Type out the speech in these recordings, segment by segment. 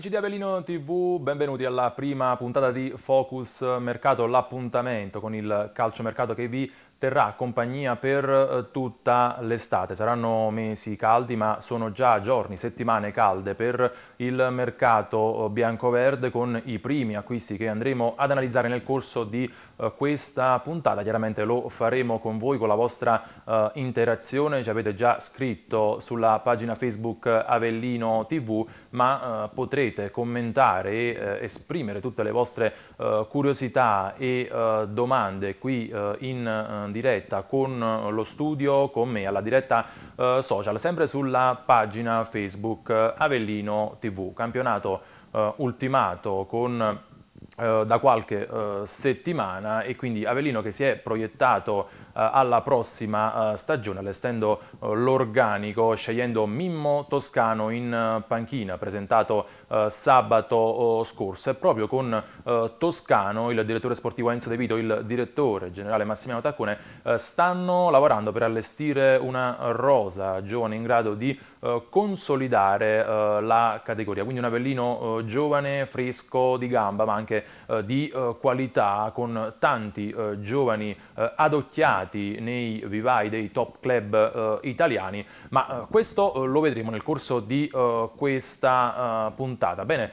Amici di Avellino TV, benvenuti alla prima puntata di Focus Mercato, l'appuntamento con il calciomercato che vi terrà compagnia per eh, tutta l'estate. Saranno mesi caldi, ma sono già giorni, settimane calde per il mercato eh, bianco-verde con i primi acquisti che andremo ad analizzare nel corso di eh, questa puntata. Chiaramente lo faremo con voi, con la vostra eh, interazione. Ci avete già scritto sulla pagina Facebook Avellino TV, ma potrete commentare e esprimere tutte le vostre curiosità e domande qui in diretta con lo studio, con me, alla diretta social, sempre sulla pagina Facebook Avellino TV. TV, campionato eh, ultimato con eh, da qualche uh, settimana e quindi Avellino che si è proiettato uh, alla prossima uh, stagione allestendo l'organico scegliendo Mimmo Toscano in panchina presentato sabato scorso e proprio con Toscano il direttore sportivo Enzo De Vito il direttore generale Massimiliano Taccone stanno lavorando per allestire una rosa giovane in grado di consolidare la categoria quindi un Avellino giovane fresco di gamba ma anche eh, di eh, qualità con tanti eh, giovani adocchiati nei vivai dei top club italiani, ma questo lo vedremo nel corso di questa puntata. Bene,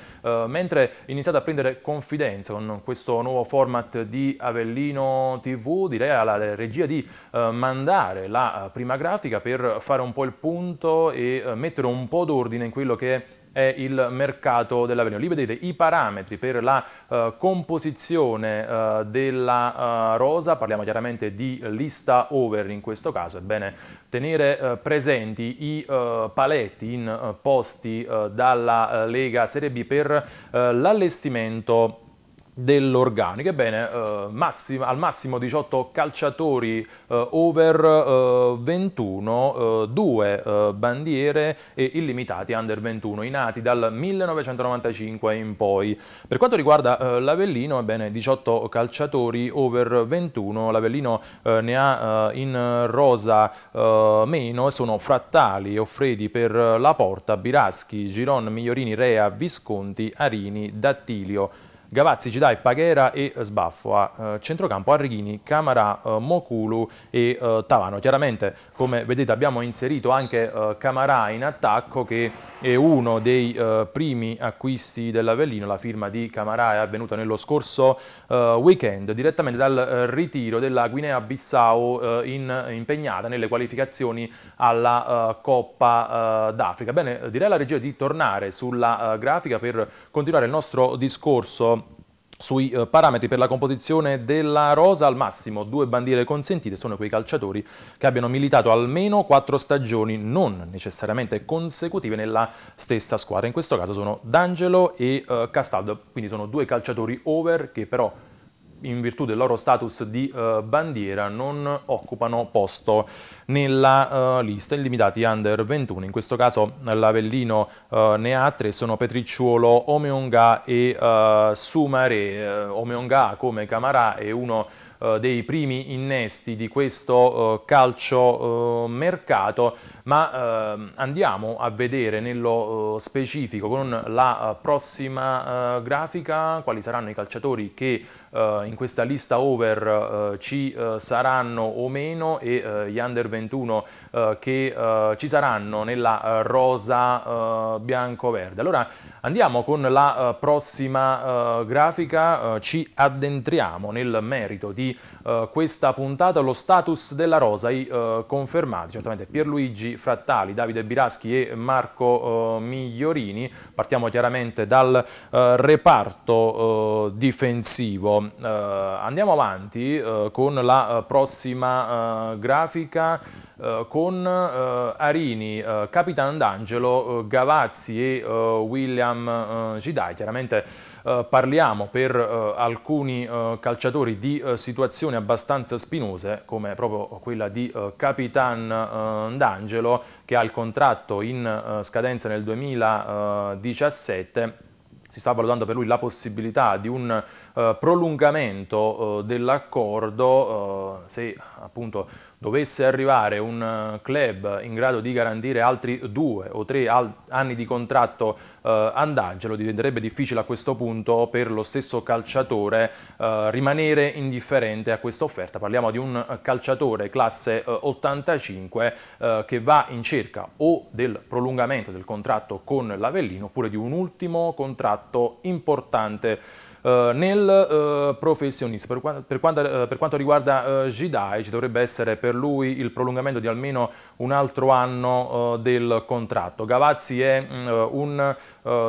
mentre iniziate a prendere confidenza con questo nuovo format di Avellino TV, direi alla regia di mandare la prima grafica per fare un po' il punto e mettere un po' d'ordine in quello che è è il mercato dell'avenio. Lì vedete i parametri per la uh, composizione uh, della uh, rosa, parliamo chiaramente di lista over in questo caso, ebbene bene tenere presenti i paletti in posti dalla Lega Serie B per l'allestimento dell'organico. Ebbene, eh, massimo, al massimo 18 calciatori eh, over eh, 21, eh, due eh, bandiere e illimitati under 21, i nati dal 1995 in poi. Per quanto riguarda eh, l'Avellino, ebbene, 18 calciatori over 21, l'Avellino ne ha in rosa meno sono Frattali, Offredi per la Porta, Biraschi, Giron, Migliorini, Rea, Visconti, Arini, Dattilio, Gavazzi, Gidai, Paghera e eh, Sbaffo. A eh, centrocampo Arrighini, Camara, eh, Mokulu e Tavano. Chiaramente, come vedete, abbiamo inserito anche Camara in attacco che è uno dei primi acquisti dell'Avellino. La firma di Camara è avvenuta nello scorso weekend, direttamente dal ritiro della Guinea-Bissau in, impegnata nelle qualificazioni alla Coppa d'Africa. Bene, direi alla regia di tornare sulla grafica per continuare il nostro discorso sui eh, parametri per la composizione della rosa al massimo due bandiere consentite sono quei calciatori che abbiano militato almeno quattro stagioni non necessariamente consecutive nella stessa squadra in questo caso sono D'Angelo e eh, Castaldo quindi sono due calciatori over che però in virtù del loro status di eh, bandiera non occupano posto nella eh, lista illimitati under 21. In questo caso l'Avellino eh, ne ha tre, sono Petricciuolo, Omeonga e eh, Sumare. Eh, Omeonga come Camarà è uno eh, dei primi innesti di questo calcio mercato, ma andiamo a vedere nello specifico con la prossima grafica quali saranno i calciatori che eh, in questa lista over eh, ci eh, saranno o meno e gli under 21 che ci saranno nella rosa bianco-verde. Allora andiamo con la prossima grafica, ci addentriamo nel merito di questa puntata, lo status della rosa, i confermati, certamente Pierluigi Frattali, Davide Biraschi e Marco Migliorini, partiamo chiaramente dal reparto difensivo eh, andiamo avanti eh, con la eh, prossima eh, grafica eh, con Arini, Capitan D'Angelo, Gavazzi e William Gidai. Chiaramente parliamo per alcuni calciatori di situazioni abbastanza spinose come proprio quella di Capitan D'Angelo che ha il contratto in scadenza nel 2017 si sta valutando per lui la possibilità di un eh, prolungamento eh, dell'accordo eh, se appunto dovesse arrivare un eh, club in grado di garantire altri due o tre anni di contratto eh, Angelo, diventerebbe difficile a questo punto per lo stesso calciatore eh, rimanere indifferente a questa offerta. Parliamo di un calciatore classe eh, 85 eh, che va in cerca o del prolungamento del contratto con l'Avellino oppure di un ultimo contratto importante eh, nel eh, professionista, per, quanto, per quanto, eh, per quanto riguarda Gidai, ci dovrebbe essere per lui il prolungamento di almeno un altro anno del contratto. Gavazzi è mm, un,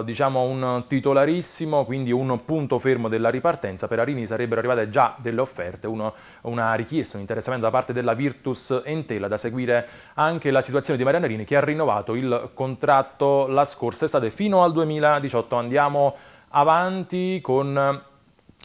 diciamo un titolarissimo, quindi un punto fermo della ripartenza. Per Arini sarebbero arrivate già delle offerte, uno, una richiesta, un interessamento da parte della Virtus Entella, da seguire anche la situazione di Mariano Arini che ha rinnovato il contratto la scorsa estate fino al 2018. Andiamo avanti con eh,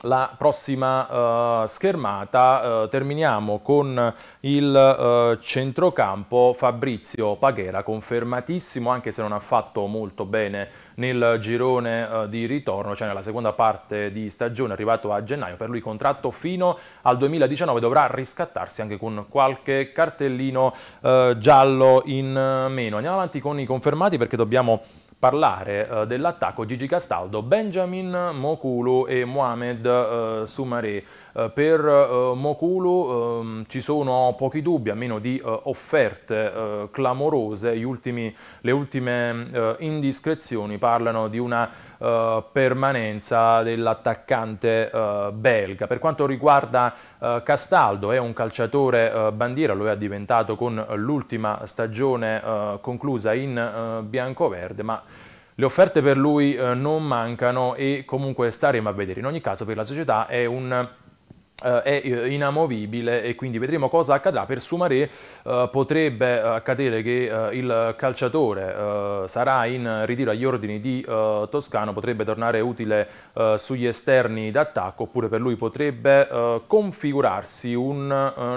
la prossima uh, schermata uh, terminiamo con il uh, centrocampo Fabrizio Paghera confermatissimo anche se non ha fatto molto bene nel girone di ritorno, cioè nella seconda parte di stagione arrivato a gennaio. Per lui contratto fino al 2019 dovrà riscattarsi anche con qualche cartellino eh, giallo in meno. Andiamo avanti con i confermati perché dobbiamo parlare eh, dell'attacco Gigi Castaldo, Benjamin Mokulu e Mohamed eh, Soumare. Eh, per eh, Mokulu ehm, ci sono pochi dubbi, a meno di eh, offerte eh, clamorose, ultimi, le ultime eh, indiscrezioni parlano di una eh, permanenza dell'attaccante eh, belga. Per quanto riguarda eh, Castaldo, è un calciatore eh, bandiera, lo è diventato con l'ultima stagione eh, conclusa in bianco-verde, ma le offerte per lui non mancano e comunque staremo a vedere. In ogni caso per la società è un eh, è eh, inamovibile e quindi vedremo cosa accadrà per Sumaré eh, potrebbe eh, accadere che eh, il calciatore eh, sarà in ritiro agli ordini di Toscano potrebbe tornare utile sugli esterni d'attacco oppure per lui potrebbe configurarsi un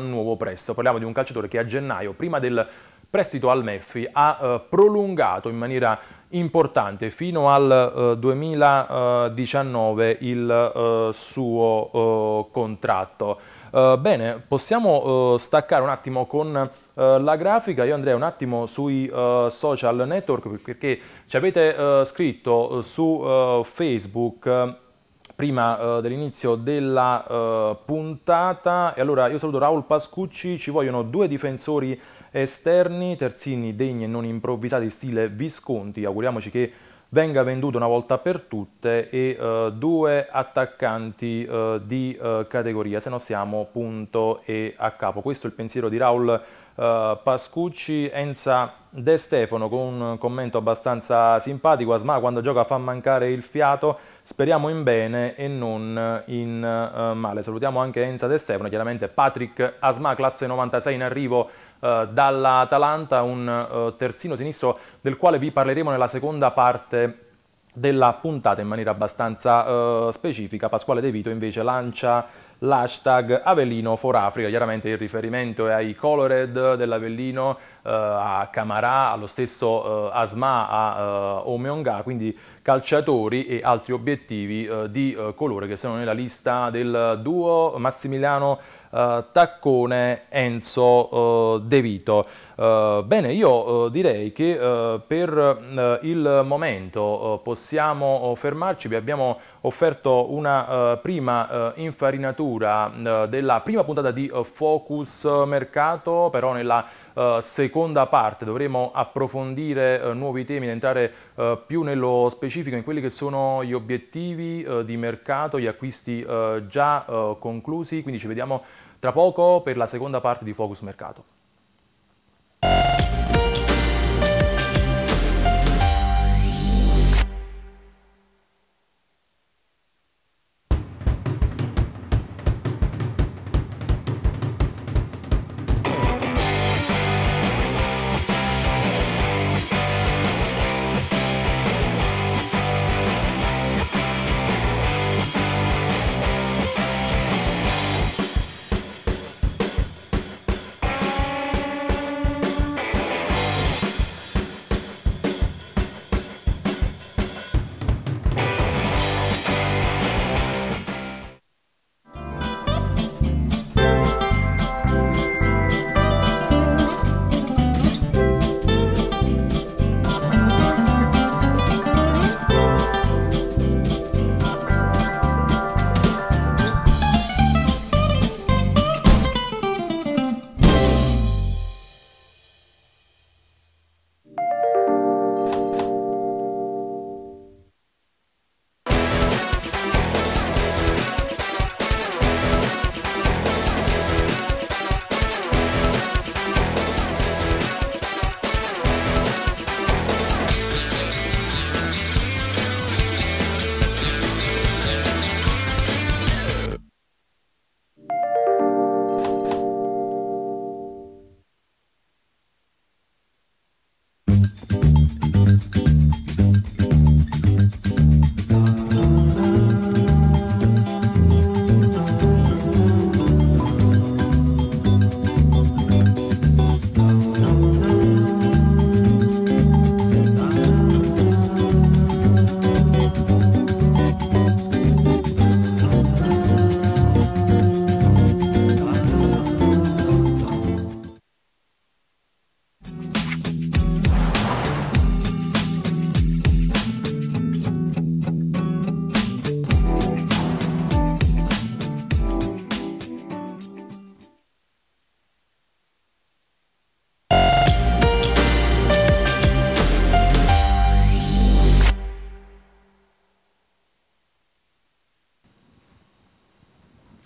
nuovo prestito parliamo di un calciatore che a gennaio prima del prestito al Murphy ha eh, prolungato in maniera importante fino al eh, 2019 il eh, suo eh, contratto. Eh, bene, possiamo eh, staccare un attimo con la grafica, io andrei un attimo sui social network perché ci avete scritto su Facebook prima eh, dell'inizio della eh, puntata. E allora io saluto Raul Pascucci, ci vogliono due difensori esterni, terzini degni e non improvvisati stile Visconti, auguriamoci che venga venduto una volta per tutte e uh, due attaccanti uh, di uh, categoria, se no siamo punto e a capo. Questo è il pensiero di Raul Pascucci, Enza De Stefano con un commento abbastanza simpatico, Asma quando gioca fa mancare il fiato, speriamo in bene e non in male. Salutiamo anche Enza De Stefano, chiaramente Patrick Asma, classe 96 in arrivo eh, dall'Atalanta, un eh, terzino sinistro del quale vi parleremo nella seconda parte della puntata in maniera abbastanza eh, specifica. Pasquale De Vito invece lancia l'hashtag Avellino for Africa, chiaramente il riferimento è ai colored dell'Avellino, a Camarà, allo stesso Asma, a eh, Omeonga, quindi calciatori e altri obiettivi di colore che sono nella lista del duo Massimiliano eh, Taccone Enzo eh, De Vito. Eh, bene, io eh, direi che eh, per il momento possiamo fermarci, vi abbiamo offerto una prima infarinatura della prima puntata di Focus Mercato, però nella seconda parte dovremo approfondire nuovi temi, entrare più nello specifico in quelli che sono gli obiettivi di mercato, gli acquisti già conclusi, quindi ci vediamo tra poco per la seconda parte di Focus Mercato.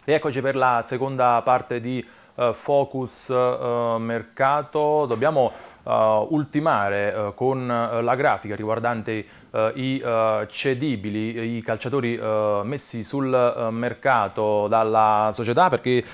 Rieccoci per la seconda parte di uh, Focus uh, Mercato. Dobbiamo uh, ultimare con la grafica riguardante i cedibili, i calciatori messi sul mercato dalla società perché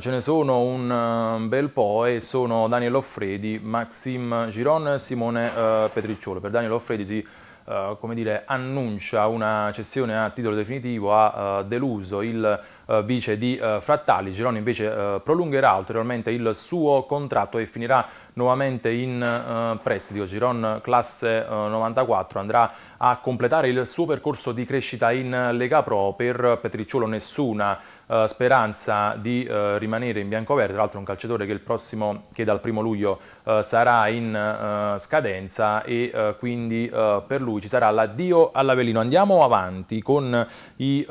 ce ne sono un bel po' e sono Daniel Offredi, Maxim Giron e Simone Petricciolo. Per Daniel Offredi si eh, come dire, annuncia una cessione a titolo definitivo ha eh, deluso il eh, vice di Frattali, Gironi invece prolungherà ulteriormente il suo contratto e finirà nuovamente in prestito. Giron classe 94 andrà a completare il suo percorso di crescita in Lega Pro, per Petricciolo nessuna eh, speranza di eh, rimanere in bianco-verde, tra l'altro un calciatore che, prossimo, che dal primo luglio eh, sarà in eh, scadenza e eh, quindi per lui ci sarà l'addio all'Avellino. Andiamo avanti con i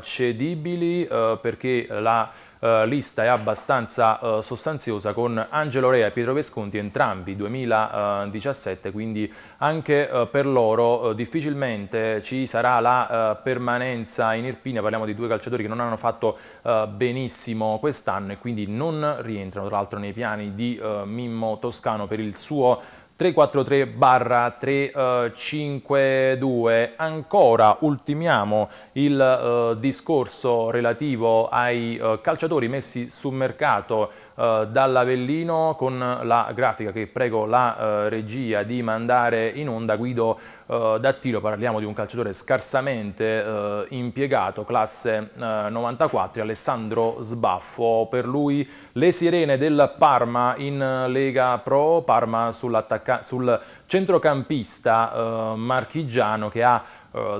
cedibili perché la eh, lista è abbastanza eh, sostanziosa con Angelo Rea e Pietro Vesconti entrambi 2017 quindi anche eh, per loro eh, difficilmente ci sarà la eh, permanenza in Irpina parliamo di due calciatori che non hanno fatto eh, benissimo quest'anno e quindi non rientrano tra l'altro nei piani di Mimmo Toscano per il suo 343 barra 352. Eh, Ancora ultimiamo il eh, discorso relativo ai eh, calciatori messi sul mercato eh, dall'Avellino con la grafica che prego la eh, regia di mandare in onda Guido eh, Dattilo, parliamo di un calciatore scarsamente eh, impiegato, classe 94, eh, Alessandro Sbaffo, per lui le sirene del Parma in Lega Pro, Parma sul centrocampista marchigiano che ha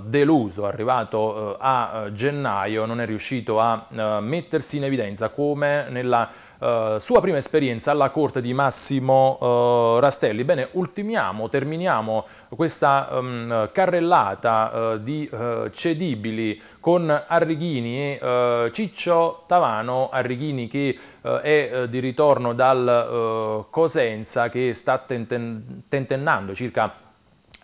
deluso, arrivato a gennaio, non è riuscito a mettersi in evidenza come nella eh, sua prima esperienza alla corte di Massimo eh, Rastelli. Bene, ultimiamo, terminiamo questa ehm, carrellata eh, di eh, cedibili con Arrighini e eh, Ciccio Tavano, Arrighini che è di ritorno dal Cosenza che sta tenten tentennando circa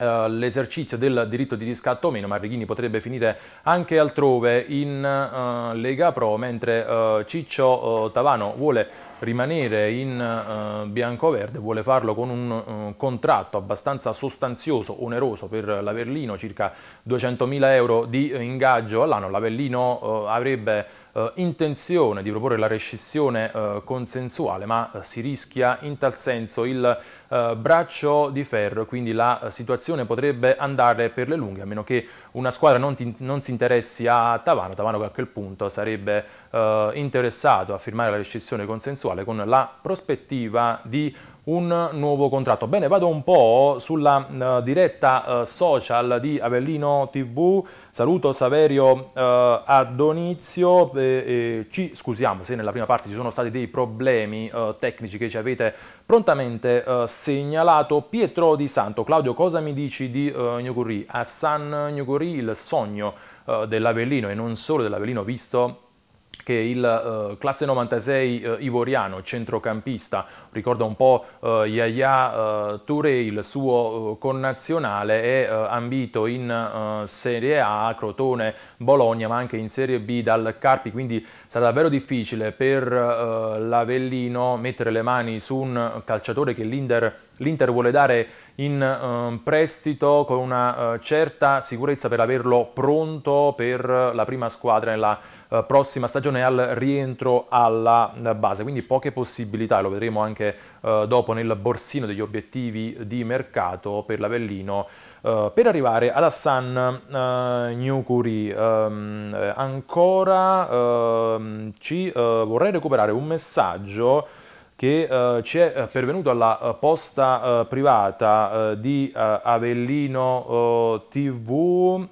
eh, l'esercizio del diritto di riscatto o meno, Marrighini potrebbe finire anche altrove in eh, Lega Pro, mentre eh, Ciccio eh, Tavano vuole rimanere in eh, bianco-verde, vuole farlo con un contratto abbastanza sostanzioso, oneroso per l'Avellino, circa 200.000 euro di ingaggio all'anno, l'Avellino avrebbe eh, intenzione di proporre la rescissione eh, consensuale, ma eh, si rischia in tal senso il eh, braccio di ferro, quindi la eh, situazione potrebbe andare per le lunghe, a meno che una squadra non, ti, non si interessi a Tavano, Tavano che a quel punto sarebbe interessato a firmare la rescissione consensuale con la prospettiva di un nuovo contratto. Bene, vado un po' sulla uh, diretta uh, social di Avellino TV, saluto Saverio uh, Adonizio, eh, eh, ci scusiamo se nella prima parte ci sono stati dei problemi tecnici che ci avete prontamente segnalato. Pietro Di Santo, Claudio cosa mi dici di uh, A San Gnuguri, il sogno dell'Avellino e non solo dell'Avellino visto che il uh, classe 96 uh, eh, ivoriano, centrocampista, ricorda un po' uh, eh, Yaya Touré, il suo connazionale, è ambito in Serie A, Crotone, Bologna, ma anche in Serie B dal Carpi, quindi sarà davvero difficile per l'Avellino mettere le mani su un calciatore che l'Inter vuole dare in prestito con una certa sicurezza per averlo pronto per la prima squadra nella eh, prossima stagione al rientro alla eh, base, quindi poche possibilità, lo vedremo anche eh, dopo nel borsino degli obiettivi di mercato per l'Avellino. Uh, per arrivare ad Hassan uh, Nyukuri, um, ehm, ancora uh, ci vorrei recuperare un messaggio che ci è pervenuto alla posta privata di Avellino TV.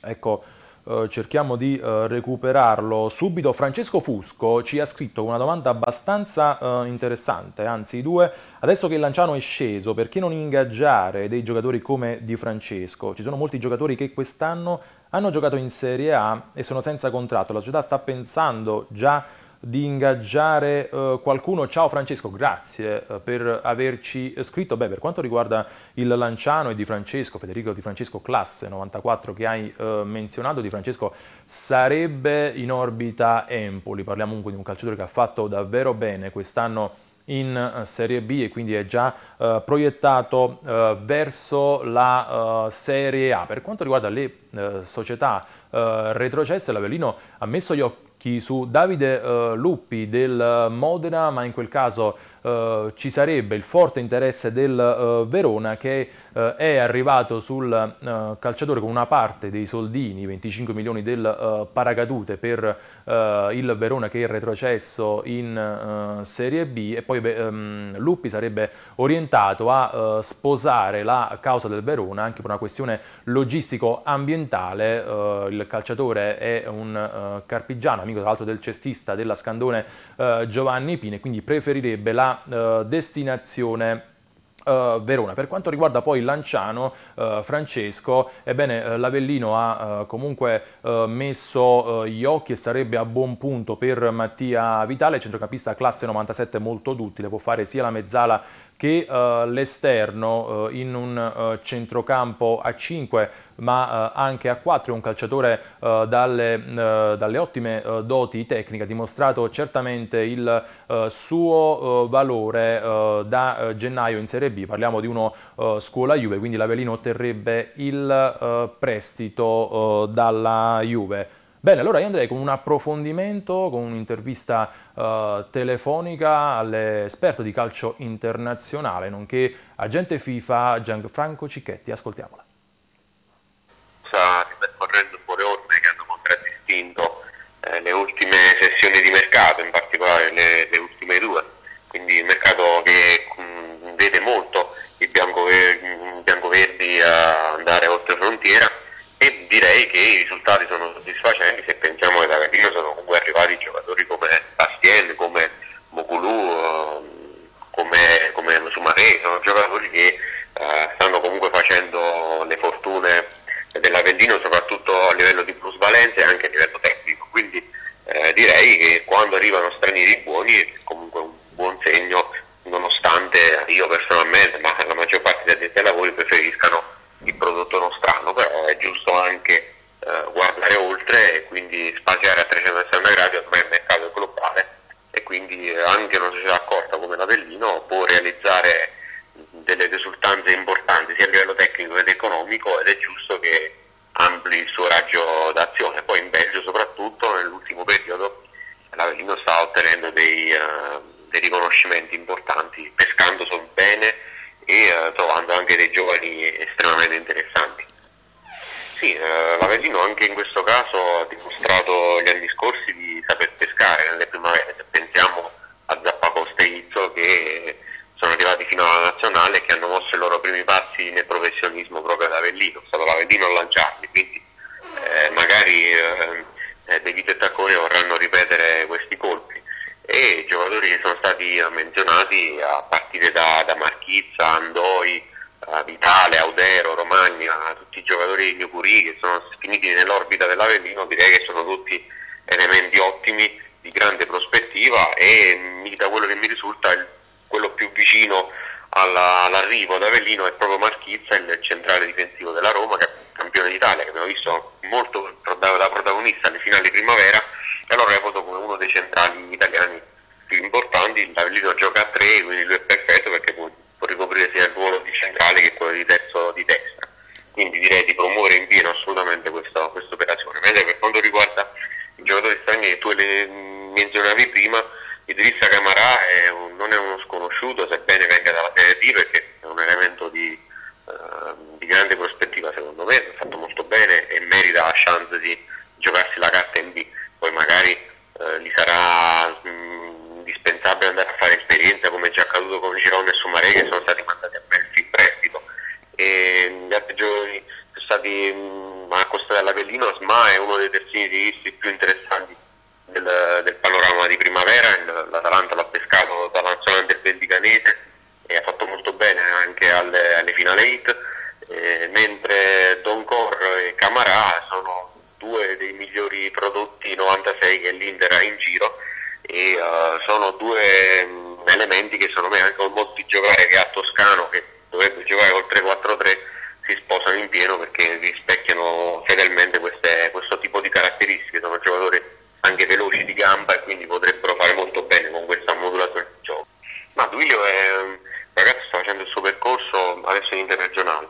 Ecco, eh, cerchiamo di eh, recuperarlo subito. Francesco Fusco ci ha scritto una domanda abbastanza eh, interessante, anzi due. Adesso che Lanciano è sceso, perché non ingaggiare dei giocatori come Di Francesco? Ci sono molti giocatori che quest'anno hanno giocato in Serie A e sono senza contratto. La società sta pensando già di ingaggiare eh, qualcuno. Ciao Francesco, grazie eh, per averci scritto. Beh, per quanto riguarda il Lanciano e Di Francesco, Federico Di Francesco classe 94 che hai eh, menzionato, Di Francesco sarebbe in orbita Empoli, parliamo comunque di un calciatore che ha fatto davvero bene quest'anno in eh, Serie B e quindi è già uh, proiettato uh, verso la uh, Serie A. Per quanto riguarda le società retrocesse, l'Avellino ha messo gli occhi su Davide eh, Luppi del eh, Modena, ma in quel caso eh, ci sarebbe il forte interesse del eh, Verona che È eh, è arrivato sul eh, calciatore con una parte dei soldini, 25 milioni del eh, paracadute per eh, il Verona che è retrocesso in eh, Serie B e poi ehm, Luppi sarebbe orientato a eh, sposare la causa del Verona anche per una questione logistico-ambientale. il calciatore è un carpigiano, amico tra l'altro del cestista della Scandone Giovanni Pine, quindi preferirebbe la destinazione Uh, Verona. Per quanto riguarda poi Lanciano, uh, Francesco, ebbene uh, l'Avellino ha comunque messo gli occhi e sarebbe a buon punto per Mattia Vitale, centrocampista classe 97 molto duttile, può fare sia la mezzala che uh, l'esterno uh, in un eh, centrocampo a 5 ma anche a 4 è un calciatore dalle, dalle, ottime doti tecniche, ha dimostrato certamente il suo valore da gennaio in Serie B, parliamo di uno scuola Juve, quindi l'Avelino otterrebbe il prestito dalla Juve. Bene, allora io andrei con un approfondimento, con un'intervista eh, telefonica all'esperto di calcio internazionale, nonché agente FIFA Gianfranco Cicchetti. Ascoltiamola. Sta ripercorrendo un po' le orme che hanno contraddistinto eh, le ultime sessioni di mercato, in particolare Sì, eh, l'Avellino anche in questo caso ha dimostrato gli anni scorsi di saper pescare nelle primavere, se pensiamo a Zappacosta e Izzo che sono arrivati fino alla nazionale e che hanno mosso i loro primi passi nel professionismo proprio ad Avellino, è stato l'Avellino a lanciarli, quindi eh, magari eh, eh Devito e vorranno ripetere questi colpi e i giocatori che sono stati menzionati a Avellino direi che sono tutti elementi ottimi di grande prospettiva e da quello che mi risulta quello più vicino alla, all'arrivo ad Avellino è proprio menzionavi prima, Idrissa Camarà è un, non è uno sconosciuto, sebbene venga dalla Serie D, perché è un elemento di, eh, di grande prospettiva secondo me, ha fatto molto bene e merita la chance di giocarsi la carta in B, poi magari eh, gli sarà mh, mm, indispensabile andare a fare esperienza come è già accaduto con Girone e Sumaré che sono stati mandati a Melfi in prestito e mm, gli altri giocatori sono stati mh, mm, a Costa della Pellino, ma è uno dei terzini di più interessanti del, del forma di primavera, l'Atalanta l'ha pescato dalla nazionale del Vendicanese e ha fatto molto bene anche alle, alle finale hit, eh, mentre Doncor e Camarà sono due dei migliori prodotti 96 che l'Inter ha in giro e uh, sono due mh, mm, elementi che secondo me anche con molti giocare che ha Toscano che dovrebbe giocare col 3-4-3 si sposano in pieno perché rispecchiano fedelmente queste, questo tipo di caratteristiche, sono giocatori anche veloci di gamba e quindi potrebbero fare molto bene con questa modulazione di gioco. Ma Duilio è un ragazzo che sta facendo il suo percorso adesso in internazionale,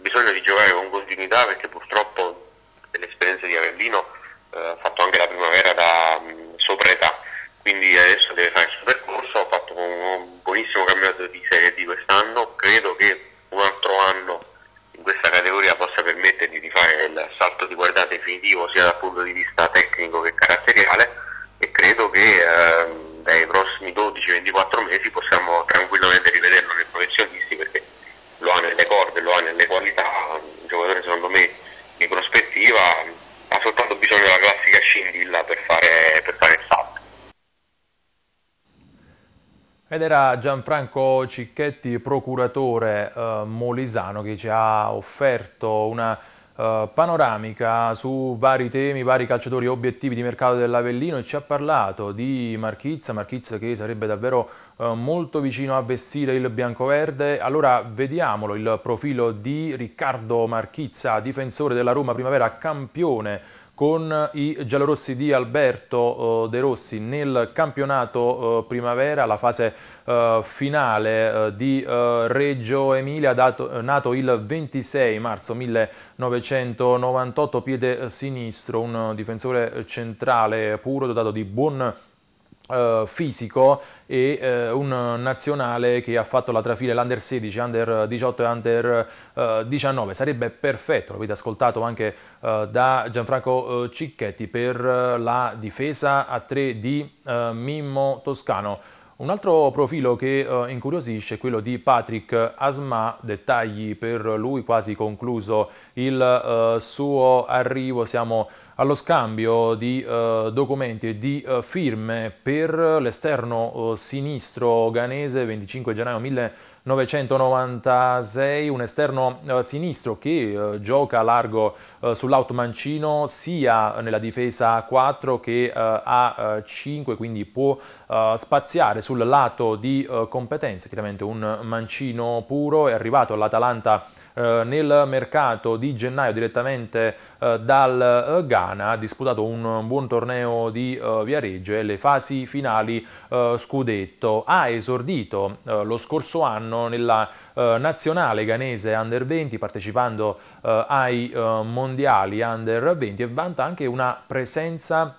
bisogna di giocare con continuità perché purtroppo l'esperienza di Avellino eh, ha fatto anche la primavera da mh, mm, sopra età, quindi adesso deve fare il suo percorso, ha fatto un buonissimo cambiamento di Serie di quest'anno, credo che un altro anno consente di fare il salto di qualità definitivo sia dal punto di vista tecnico che caratteriale e credo che eh, dai prossimi 12-24 mesi possiamo tranquillamente rivederlo nei professionisti perché lo ha nelle corde, lo ha nelle qualità, un giocatore secondo me di prospettiva ha soltanto bisogno della classica scintilla per fare, per fare il salto. Ed era Gianfranco Cicchetti, procuratore eh, molisano, che ci ha offerto una eh, panoramica su vari temi, vari calciatori obiettivi di mercato dell'Avellino e ci ha parlato di Marchizza, Marchizza che sarebbe davvero eh, molto vicino a vestire il biancoverde. Allora vediamolo il profilo di Riccardo Marchizza, difensore della Roma Primavera, campione con i giallorossi di Alberto eh, De Rossi nel campionato eh, primavera, la fase eh, finale di Reggio Emilia, dato, nato il 26 marzo 1998, piede sinistro, un difensore centrale puro dotato di buon Uh, fisico e uh, un nazionale che ha fatto la trafile l'Under 16, Under 18 e Under uh, eh, 19. Sarebbe perfetto, l'avete ascoltato anche da Gianfranco Cicchetti per la difesa a 3 di Mimmo Toscano. Un altro profilo che incuriosisce è quello di Patrick Asma, dettagli per lui quasi concluso il suo arrivo, siamo allo scambio di eh, documenti e di eh, firme per l'esterno eh, sinistro ganese 25 gennaio 1996, un esterno eh, sinistro che eh, gioca largo eh, sull'out mancino sia nella difesa a 4 che a 5, quindi può spaziare sul lato di competenza, chiaramente un mancino puro, è arrivato all'Atalanta eh, nel mercato di gennaio direttamente eh, dal eh, Ghana, ha disputato un buon torneo di Viareggio e le fasi finali scudetto. Ha esordito lo scorso anno nella nazionale ghanese under 20 partecipando ai mondiali under 20 e vanta anche una presenza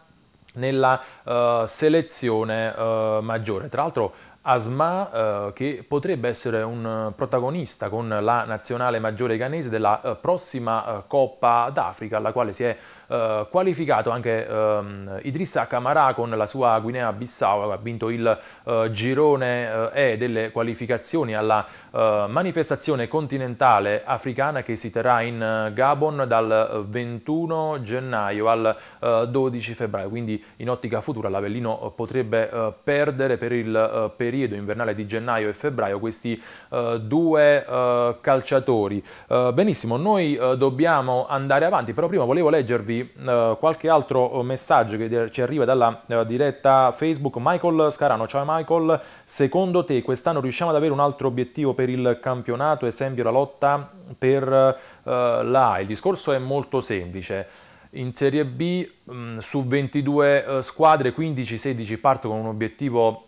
nella uh, selezione uh, maggiore. Tra l'altro Asma eh, che potrebbe essere un protagonista con la nazionale maggiore ghanese della eh, prossima eh, Coppa d'Africa alla quale si è eh, qualificato anche ehm, Idrissa Camarà con la sua Guinea-Bissau, ha vinto il eh, girone eh, E delle qualificazioni alla eh, manifestazione continentale africana che si terrà in eh, Gabon dal 21 gennaio al 12 febbraio, quindi in ottica futura l'Avellino potrebbe perdere per il periodo invernale di gennaio e febbraio questi due calciatori. benissimo, noi dobbiamo andare avanti, però prima volevo leggervi eh, qualche altro eh, messaggio che ci arriva dalla eh, diretta Facebook. Michael Scarano, ciao Michael, secondo te quest'anno riusciamo ad avere un altro obiettivo per il campionato, esempio la lotta per eh, la Il discorso è molto semplice. In Serie B mh, mm, su 22 eh, squadre 15-16 partono con un obiettivo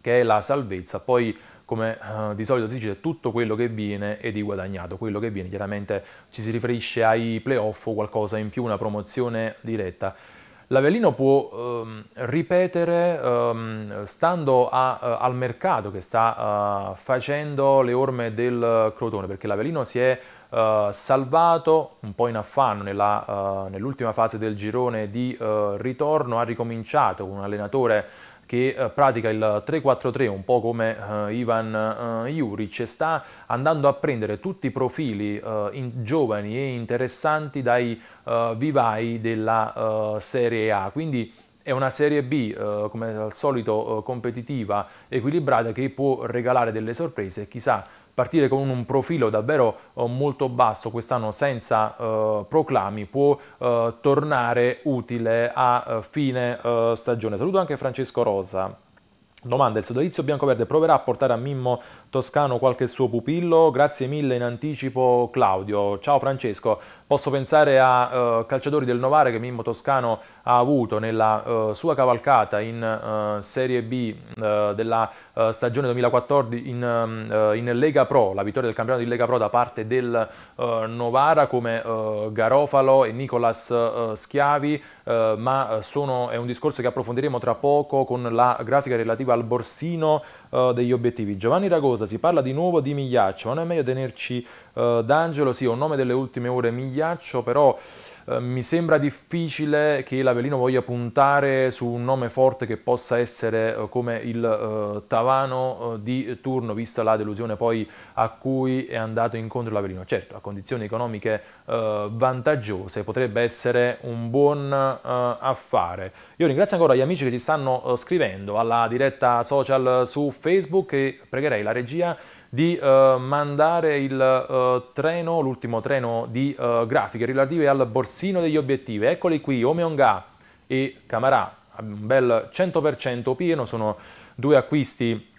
che è la salvezza, poi come eh, di solito si dice, tutto quello che viene è di guadagnato, quello che viene chiaramente ci si riferisce ai playoff o qualcosa in più, una promozione diretta. L'Avellino può ehm, ripetere, ehm, stando a, eh, al mercato che sta eh, facendo le orme del Crotone, perché l'Avellino si è eh, salvato un po' in affanno eh, nell'ultima fase del girone di eh, ritorno, ha ricominciato con un allenatore che eh, pratica il 3-4-3, un po' come eh, Ivan eh, Juric, sta andando a prendere tutti i profili eh, in, giovani e interessanti dai eh, vivai della eh, Serie A. Quindi è una Serie B, eh, come al solito, eh, competitiva, equilibrata, che può regalare delle sorprese. Chissà, partire con un profilo davvero eh, molto basso quest'anno senza eh, proclami può eh, tornare utile a eh, fine stagione. Saluto anche Francesco Rosa. Domanda, il sodalizio biancoverde proverà a portare a Mimmo Toscano qualche suo pupillo? Grazie mille in anticipo Claudio. Ciao Francesco, Posso pensare a uh, calciatori del Novara che Mimmo Toscano ha avuto nella uh, sua cavalcata in uh, Serie B della stagione 2014 in, in, Lega Pro, la vittoria del campionato di Lega Pro da parte del Novara come Garofalo e Nicolas Schiavi, ma sono, è un discorso che approfondiremo tra poco con la grafica relativa al Borsino eh, degli obiettivi. Giovanni Ragosa, si parla di nuovo di Migliaccio, ma non è meglio tenerci uh, D'Angelo, sì, è un nome delle ultime ore Migliaccio, però eh, mi sembra difficile che l'Avellino voglia puntare su un nome forte che possa essere eh, come il eh, Tavano eh, di turno, vista la delusione poi a cui è andato incontro l'Avellino. Certo, a condizioni economiche vantaggiose potrebbe essere un buon affare. Io ringrazio ancora gli amici che ci stanno scrivendo alla diretta social su Facebook e pregherei la regia di eh, mandare il eh, treno, l'ultimo treno di eh, grafiche relative al borsino degli obiettivi. Eccoli qui, Omeonga e Camarà, un bel 100% pieno, sono due acquisti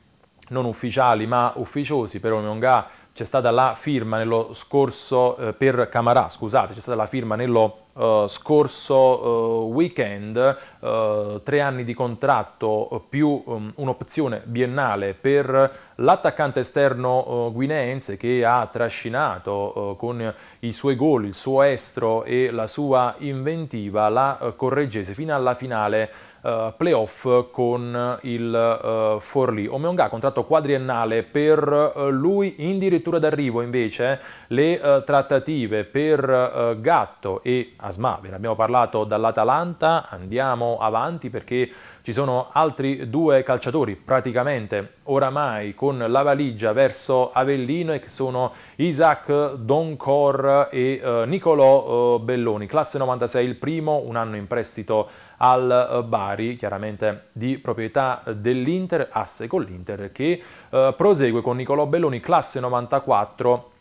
non ufficiali ma ufficiosi per Omeonga, c'è stata la firma nello scorso, eh, per Camarà, scusate, c'è stata la firma nello Uh, scorso uh, weekend uh, tre anni di contratto più um, un'opzione biennale per l'attaccante esterno guineense che ha trascinato con i suoi gol, il suo estro e la sua inventiva la Correggese fino alla finale uh, playoff con eh, il eh, Forlì. Omeonga, contratto quadriennale per lui, addirittura d'arrivo invece le trattative per Gatto e Asma, ve ne abbiamo parlato dall'Atalanta, andiamo avanti perché ci sono altri due calciatori praticamente oramai con la valigia verso Avellino che sono Isaac Doncor e eh, Nicolò eh, Belloni, classe 96 il primo, un anno in prestito al eh, Bari, chiaramente di proprietà dell'Inter, asse con l'Inter che eh, prosegue con Nicolò Belloni, classe 94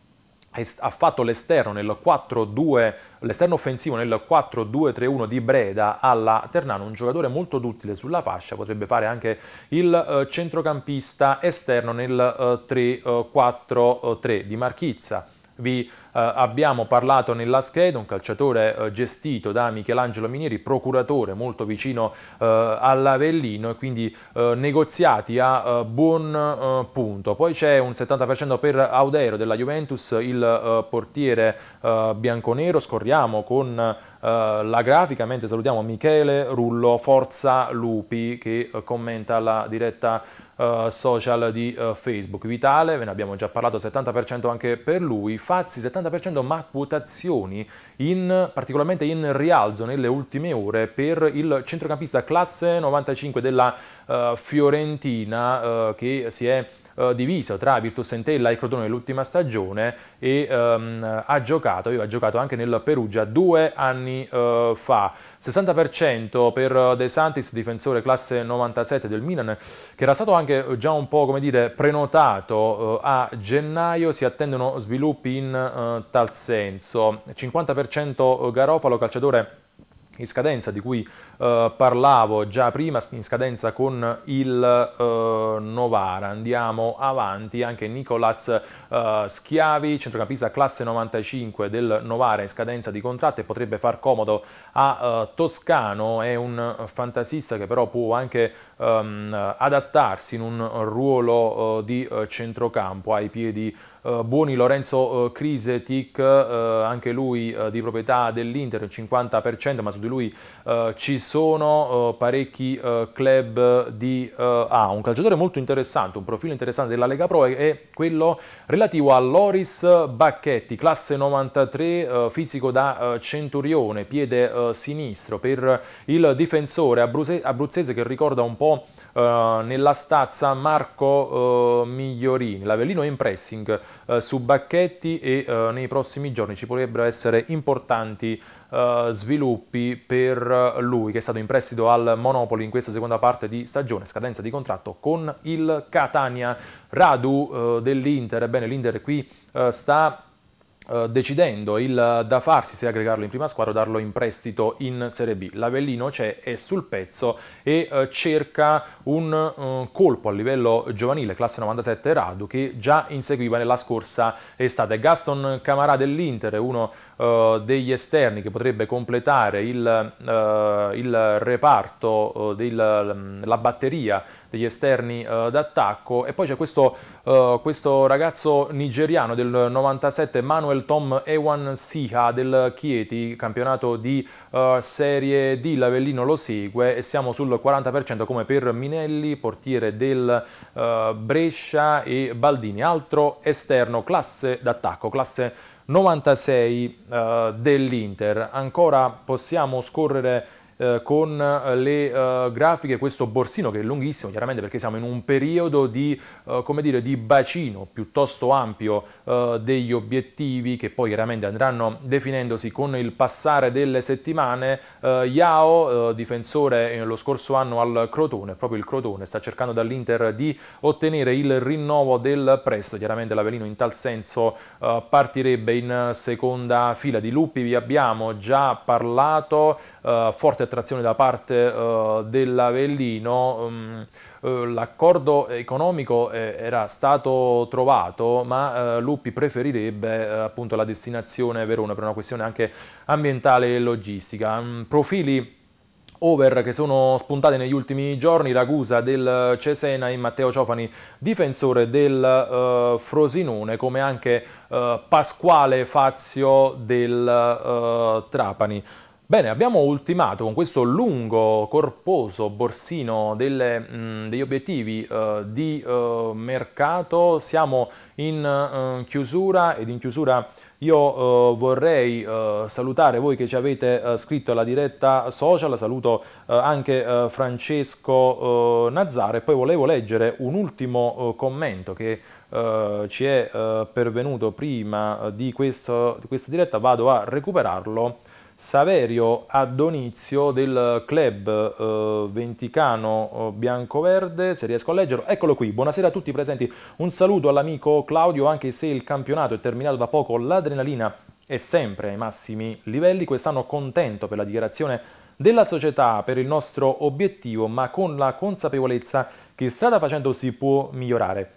ha fatto l'esterno, nel 4-2, l'esterno offensivo nel 4-2-3-1 di Breda alla Ternano, un giocatore molto duttile sulla fascia, potrebbe fare anche il eh, centrocampista esterno nel 3-4-3 eh, eh, di Marchizza. Vi eh, abbiamo parlato nella scheda, un calciatore eh, gestito da Michelangelo Minieri, procuratore molto vicino eh, all'Avellino e quindi negoziati a buon punto. Poi c'è un 70% per Audero della Juventus, il portiere bianconero, scorriamo con la grafica, mentre salutiamo Michele Rullo Forza Lupi che commenta la diretta eh, social di uh, Facebook. Vitale, ve ne abbiamo già parlato, 70% anche per lui. Fazzi 70% ma quotazioni in, particolarmente in rialzo nelle ultime ore per il centrocampista classe 95 della uh, Fiorentina che si è diviso tra Virtus Entella e Crotone nell'ultima stagione e um, ha giocato, aveva giocato anche nel Perugia due anni fa. 60% per eh, De Santis, difensore classe 97 del Milan, che era stato anche eh, già un po' come dire, prenotato eh, a gennaio, si attendono sviluppi in tal senso. 50% Garofalo, calciatore in scadenza di cui eh, parlavo già prima, in scadenza con il eh, Novara. Andiamo avanti, anche Nicolas eh, Schiavi, centrocampista classe 95 del Novara in scadenza di contratto e potrebbe far comodo a uh, Toscano, è un fantasista che però può anche um, adattarsi in un ruolo uh, di centrocampo ai piedi buoni Lorenzo Crisetic, anche lui di proprietà dell'Inter, 50%, ma su di lui ci sono parecchi club di A. Ah, un calciatore molto interessante, un profilo interessante della Lega Pro è quello relativo relativo a Loris Bacchetti, classe 93, eh, fisico da eh, centurione, piede eh, sinistro per il difensore abruzzese che ricorda un po' nella stazza Marco Migliorini. L'Avellino è in pressing su Bacchetti e nei prossimi giorni ci potrebbero essere importanti eh, sviluppi per lui che è stato in prestito al Monopoli in questa seconda parte di stagione, scadenza di contratto con il Catania. Radu eh, dell'Inter, ebbene l'Inter qui eh, sta eh, decidendo il eh, da farsi se aggregarlo in prima squadra o darlo in prestito in Serie B. L'Avellino c'è, è sul pezzo e eh, cerca un colpo a livello giovanile, classe 97 Radu, che già inseguiva nella scorsa estate. Gaston Camarà dell'Inter è uno degli esterni che potrebbe completare il, il reparto, del, la batteria degli esterni uh, d'attacco e poi c'è questo, uh, questo, ragazzo nigeriano del 97 Manuel Tom Ewan Siha del Chieti campionato di uh, Serie D l'Avellino lo segue e siamo sul 40% come per Minelli portiere del Brescia e Baldini altro esterno classe d'attacco classe 96 dell'Inter ancora possiamo scorrere eh, con eh, le eh, grafiche, questo borsino che è lunghissimo chiaramente perché siamo in un periodo di, eh, dire, di bacino piuttosto ampio eh, degli obiettivi che poi chiaramente andranno definendosi con il passare delle settimane. Eh, Iao, eh, difensore eh, lo scorso anno al Crotone, proprio il Crotone, sta cercando dall'Inter di ottenere il rinnovo del prestito. Chiaramente l'Avelino in tal senso eh, partirebbe in seconda fila. Di Luppi vi abbiamo già parlato, forte attrazione da parte dell'Avellino. Um, eh, l'accordo economico eh, era stato trovato, ma eh, Luppi preferirebbe appunto la destinazione Verona per una questione anche ambientale e logistica. Mm, profili over che sono spuntate negli ultimi giorni, Ragusa del Cesena e Matteo Ciofani difensore del uh, Frosinone come anche uh, Pasquale Fazio del uh, Trapani. Bene, abbiamo ultimato con questo lungo, corposo borsino delle, mh, degli obiettivi uh, di uh, mercato, siamo in uh, chiusura ed in chiusura io eh, vorrei eh, salutare voi che ci avete eh, scritto alla diretta social, saluto anche Francesco Nazzaro e poi volevo leggere un ultimo commento che ci è pervenuto prima di, questo, di questa diretta, vado a recuperarlo. Saverio Addonizio del club eh, venticano eh, bianco-verde, se riesco a leggerlo, eccolo qui, buonasera a tutti i presenti, un saluto all'amico Claudio, anche se il campionato è terminato da poco, l'adrenalina è sempre ai massimi livelli, quest'anno contento per la dichiarazione della società, per il nostro obiettivo, ma con la consapevolezza che strada facendo si può migliorare.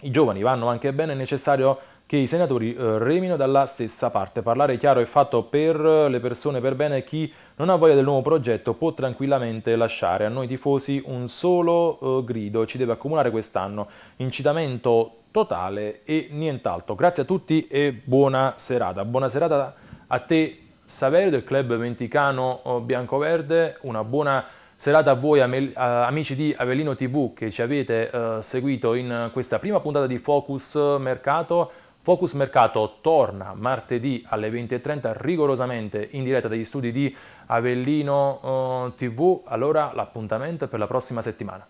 I giovani vanno anche bene, è necessario che i senatori eh, remino dalla stessa parte. Parlare chiaro è fatto per le persone per bene, chi non ha voglia del nuovo progetto può tranquillamente lasciare. A noi tifosi un solo eh, grido ci deve accumulare quest'anno, incitamento totale e nient'altro. Grazie a tutti e buona serata. Buona serata a te Saverio del club Venticano eh, Bianco Verde, una buona serata a voi amici di Avellino TV che ci avete eh, seguito in questa prima puntata di Focus Mercato. Focus Mercato torna martedì alle 20.30 rigorosamente in diretta dagli studi di Avellino eh, TV, allora l'appuntamento è per la prossima settimana.